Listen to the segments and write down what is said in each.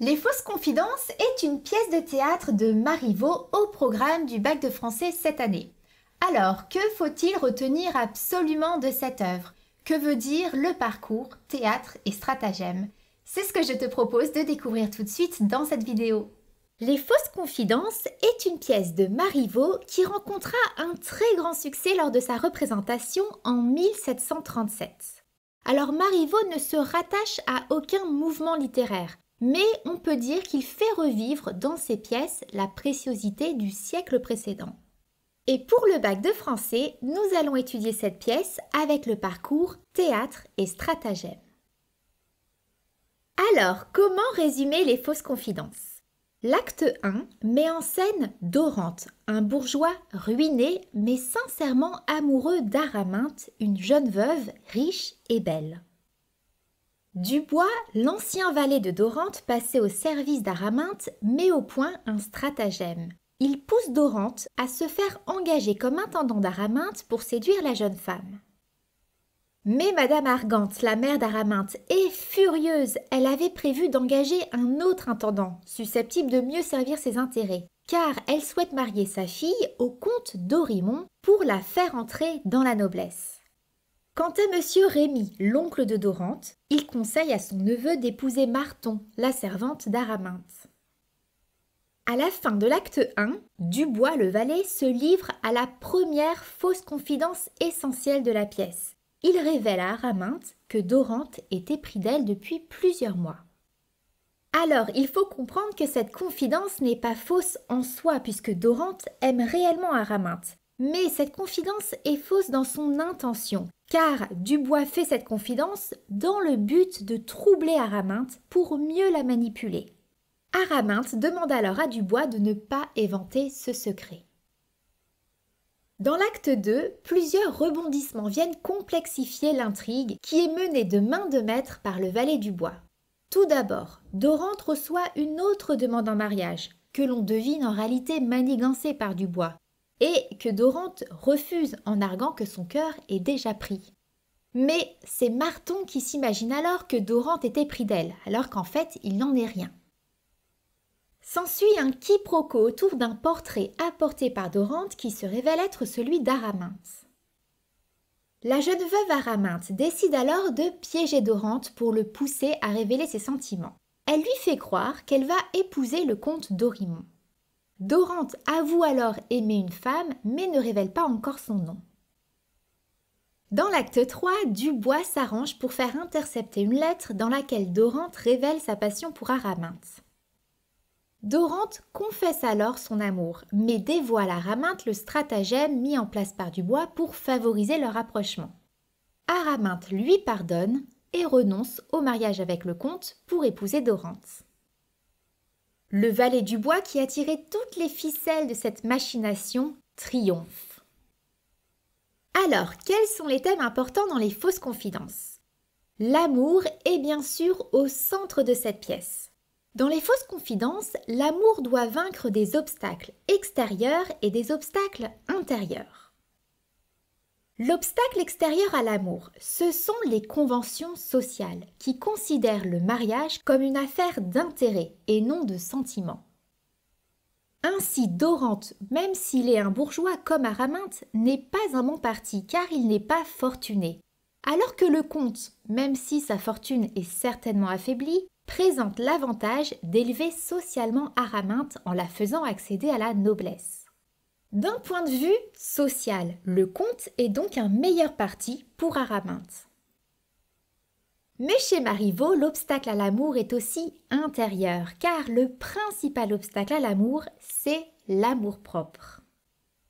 Les Fausses Confidences est une pièce de théâtre de Marivaux au programme du bac de français cette année. Alors, que faut-il retenir absolument de cette œuvre Que veut dire le parcours, théâtre et stratagème C'est ce que je te propose de découvrir tout de suite dans cette vidéo. Les Fausses Confidences est une pièce de Marivaux qui rencontra un très grand succès lors de sa représentation en 1737. Alors Marivaux ne se rattache à aucun mouvement littéraire mais on peut dire qu'il fait revivre dans ses pièces la préciosité du siècle précédent. Et pour le bac de français, nous allons étudier cette pièce avec le parcours théâtre et stratagème. Alors, comment résumer les fausses confidences L'acte 1 met en scène Dorante, un bourgeois ruiné mais sincèrement amoureux d'Araminte, une jeune veuve riche et belle. Dubois, l'ancien valet de Dorante passé au service d'Araminte, met au point un stratagème. Il pousse Dorante à se faire engager comme intendant d'Araminte pour séduire la jeune femme. Mais Madame Argante, la mère d'Araminte, est furieuse. Elle avait prévu d'engager un autre intendant, susceptible de mieux servir ses intérêts, car elle souhaite marier sa fille au comte d'Orimont pour la faire entrer dans la noblesse. Quant à monsieur Rémy, l'oncle de Dorante, il conseille à son neveu d'épouser Marton, la servante d'Araminthe. À la fin de l'acte 1, Dubois le valet se livre à la première fausse confidence essentielle de la pièce. Il révèle à Araminthe que Dorante est épris d'elle depuis plusieurs mois. Alors, il faut comprendre que cette confidence n'est pas fausse en soi puisque Dorante aime réellement Araminthe. Mais cette confidence est fausse dans son intention. Car Dubois fait cette confidence dans le but de troubler Araminte pour mieux la manipuler. Araminte demande alors à Dubois de ne pas éventer ce secret. Dans l'acte 2, plusieurs rebondissements viennent complexifier l'intrigue qui est menée de main de maître par le valet Dubois. Tout d'abord, Dorante reçoit une autre demande en mariage, que l'on devine en réalité manigancée par Dubois, et que Dorante refuse en arguant que son cœur est déjà pris. Mais c'est Marton qui s'imagine alors que Dorante était pris d'elle, alors qu'en fait il n'en est rien. S'ensuit un quiproquo autour d'un portrait apporté par Dorante qui se révèle être celui d'Araminthe. La jeune veuve Araminthe décide alors de piéger Dorante pour le pousser à révéler ses sentiments. Elle lui fait croire qu'elle va épouser le comte Dorimont. Dorante avoue alors aimer une femme, mais ne révèle pas encore son nom. Dans l'acte 3, Dubois s'arrange pour faire intercepter une lettre dans laquelle Dorante révèle sa passion pour Araminthe. Dorante confesse alors son amour, mais dévoile à Araminthe le stratagème mis en place par Dubois pour favoriser leur rapprochement. Araminthe lui pardonne et renonce au mariage avec le comte pour épouser Dorante. Le valet du bois qui a tiré toutes les ficelles de cette machination triomphe. Alors, quels sont les thèmes importants dans les fausses confidences L'amour est bien sûr au centre de cette pièce. Dans les fausses confidences, l'amour doit vaincre des obstacles extérieurs et des obstacles intérieurs. L'obstacle extérieur à l'amour, ce sont les conventions sociales qui considèrent le mariage comme une affaire d'intérêt et non de sentiment. Ainsi, Dorante, même s'il est un bourgeois comme Araminte, n'est pas un bon parti car il n'est pas fortuné. Alors que le comte, même si sa fortune est certainement affaiblie, présente l'avantage d'élever socialement Araminte en la faisant accéder à la noblesse. D'un point de vue social, le conte est donc un meilleur parti pour Araminte. Mais chez Marivaux, l'obstacle à l'amour est aussi intérieur, car le principal obstacle à l'amour, c'est l'amour-propre.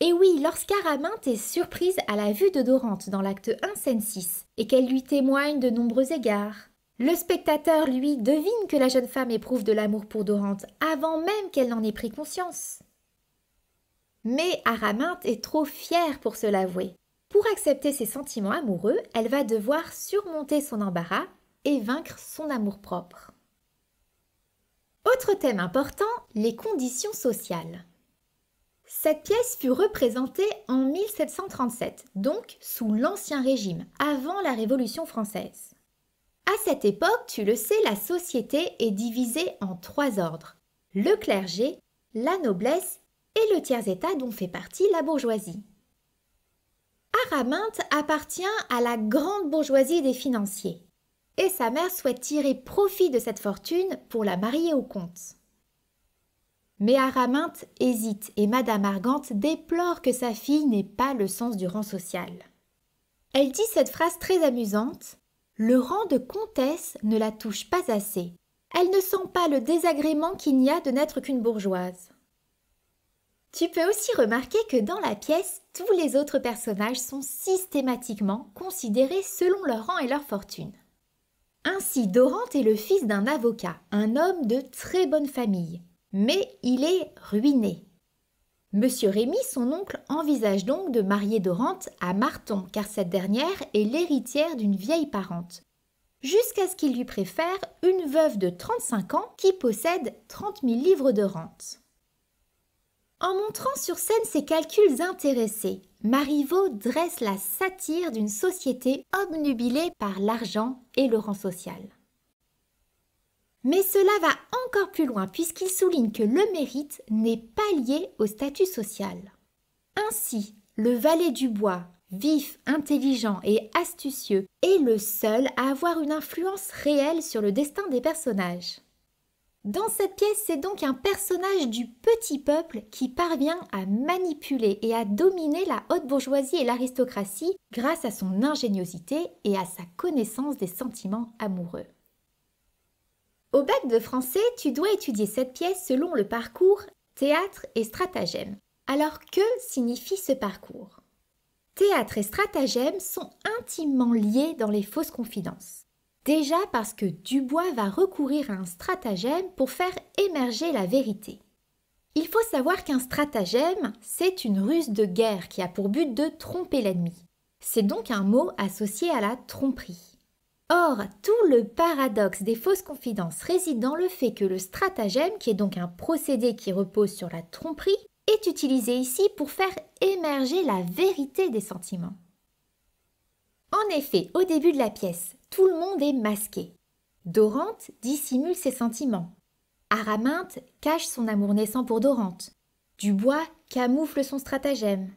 Et oui, lorsqu'Araminte est surprise à la vue de Dorante dans l'acte 1 scène 6 et qu'elle lui témoigne de nombreux égards, le spectateur, lui, devine que la jeune femme éprouve de l'amour pour Dorante avant même qu'elle n'en ait pris conscience. Mais Araminthe est trop fière pour se l'avouer. Pour accepter ses sentiments amoureux, elle va devoir surmonter son embarras et vaincre son amour-propre. Autre thème important, les conditions sociales. Cette pièce fut représentée en 1737, donc sous l'Ancien Régime, avant la Révolution française. À cette époque, tu le sais, la société est divisée en trois ordres le clergé, la noblesse et le tiers-État dont fait partie la bourgeoisie. Araminte appartient à la grande bourgeoisie des financiers, et sa mère souhaite tirer profit de cette fortune pour la marier au comte. Mais Araminte hésite et Madame Argante déplore que sa fille n'ait pas le sens du rang social. Elle dit cette phrase très amusante Le rang de comtesse ne la touche pas assez. Elle ne sent pas le désagrément qu'il n'y a de n'être qu'une bourgeoise. Tu peux aussi remarquer que dans la pièce, tous les autres personnages sont systématiquement considérés selon leur rang et leur fortune. Ainsi, Dorante est le fils d'un avocat, un homme de très bonne famille, mais il est ruiné. Monsieur Rémy, son oncle, envisage donc de marier Dorante à Marton, car cette dernière est l'héritière d'une vieille parente, jusqu'à ce qu'il lui préfère une veuve de 35 ans qui possède 30 000 livres de rente. En montrant sur scène ses calculs intéressés, Marivaux dresse la satire d'une société obnubilée par l'argent et le rang social. Mais cela va encore plus loin puisqu'il souligne que le mérite n'est pas lié au statut social. Ainsi, le valet du bois, vif, intelligent et astucieux, est le seul à avoir une influence réelle sur le destin des personnages. Dans cette pièce, c'est donc un personnage du petit peuple qui parvient à manipuler et à dominer la haute bourgeoisie et l'aristocratie grâce à son ingéniosité et à sa connaissance des sentiments amoureux. Au bac de français, tu dois étudier cette pièce selon le parcours théâtre et stratagème. Alors que signifie ce parcours Théâtre et stratagème sont intimement liés dans les fausses confidences. Déjà parce que Dubois va recourir à un stratagème pour faire émerger la vérité. Il faut savoir qu'un stratagème, c'est une ruse de guerre qui a pour but de tromper l'ennemi. C'est donc un mot associé à la tromperie. Or, tout le paradoxe des fausses confidences réside dans le fait que le stratagème, qui est donc un procédé qui repose sur la tromperie, est utilisé ici pour faire émerger la vérité des sentiments. En effet, au début de la pièce, tout le monde est masqué. Dorante dissimule ses sentiments. Araminthe cache son amour naissant pour Dorante. Dubois camoufle son stratagème.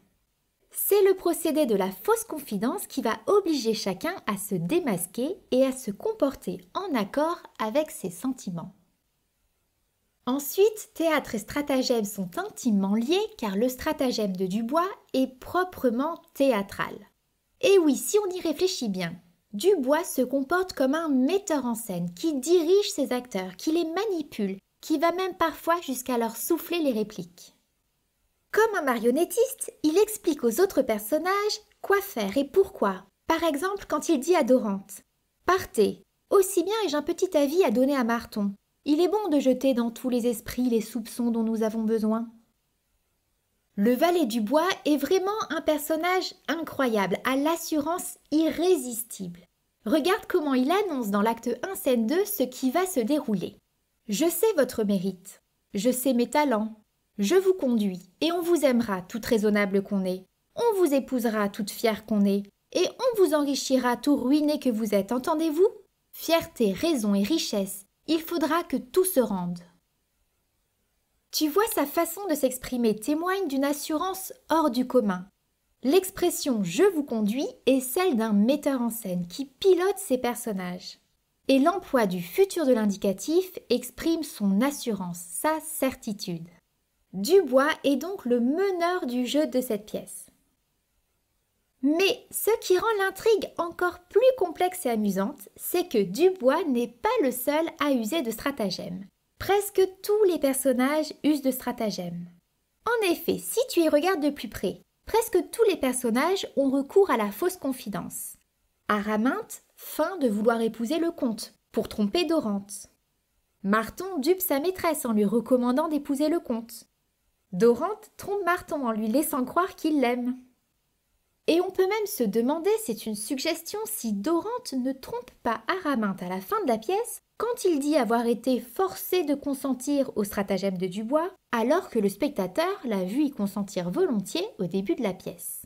C'est le procédé de la fausse confidence qui va obliger chacun à se démasquer et à se comporter en accord avec ses sentiments. Ensuite, théâtre et stratagème sont intimement liés car le stratagème de Dubois est proprement théâtral. Et eh oui, si on y réfléchit bien, Dubois se comporte comme un metteur en scène qui dirige ses acteurs, qui les manipule, qui va même parfois jusqu'à leur souffler les répliques. Comme un marionnettiste, il explique aux autres personnages quoi faire et pourquoi. Par exemple, quand il dit à Dorante Partez Aussi bien ai-je un petit avis à donner à Marton. Il est bon de jeter dans tous les esprits les soupçons dont nous avons besoin. Le valet du bois est vraiment un personnage incroyable, à l'assurance irrésistible. Regarde comment il annonce dans l'acte 1, scène 2 ce qui va se dérouler. Je sais votre mérite, je sais mes talents, je vous conduis, et on vous aimera, toute raisonnable qu'on est, on vous épousera, toute fière qu'on est, et on vous enrichira, tout ruiné que vous êtes, entendez-vous Fierté, raison et richesse, il faudra que tout se rende. Tu vois, sa façon de s'exprimer témoigne d'une assurance hors du commun. L'expression je vous conduis est celle d'un metteur en scène qui pilote ses personnages. Et l'emploi du futur de l'indicatif exprime son assurance, sa certitude. Dubois est donc le meneur du jeu de cette pièce. Mais ce qui rend l'intrigue encore plus complexe et amusante, c'est que Dubois n'est pas le seul à user de stratagèmes. Presque tous les personnages usent de stratagèmes. En effet, si tu y regardes de plus près, presque tous les personnages ont recours à la fausse confidence. Araminthe feint de vouloir épouser le comte pour tromper Dorante. Marton dupe sa maîtresse en lui recommandant d'épouser le comte. Dorante trompe Marton en lui laissant croire qu'il l'aime. Et on peut même se demander, c'est une suggestion, si Dorante ne trompe pas Araminthe à la fin de la pièce quand il dit avoir été forcé de consentir au stratagème de Dubois, alors que le spectateur l'a vu y consentir volontiers au début de la pièce.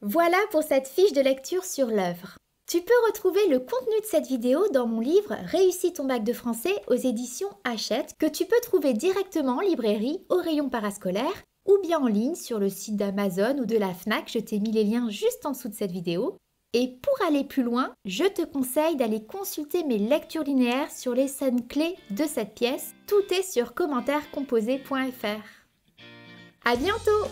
Voilà pour cette fiche de lecture sur l'œuvre. Tu peux retrouver le contenu de cette vidéo dans mon livre Réussis ton bac de français aux éditions Hachette que tu peux trouver directement en librairie, au rayon parascolaire ou bien en ligne sur le site d'Amazon ou de la FNAC. Je t'ai mis les liens juste en dessous de cette vidéo. Et pour aller plus loin, je te conseille d'aller consulter mes lectures linéaires sur les scènes clés de cette pièce. Tout est sur commentairecomposé.fr. À bientôt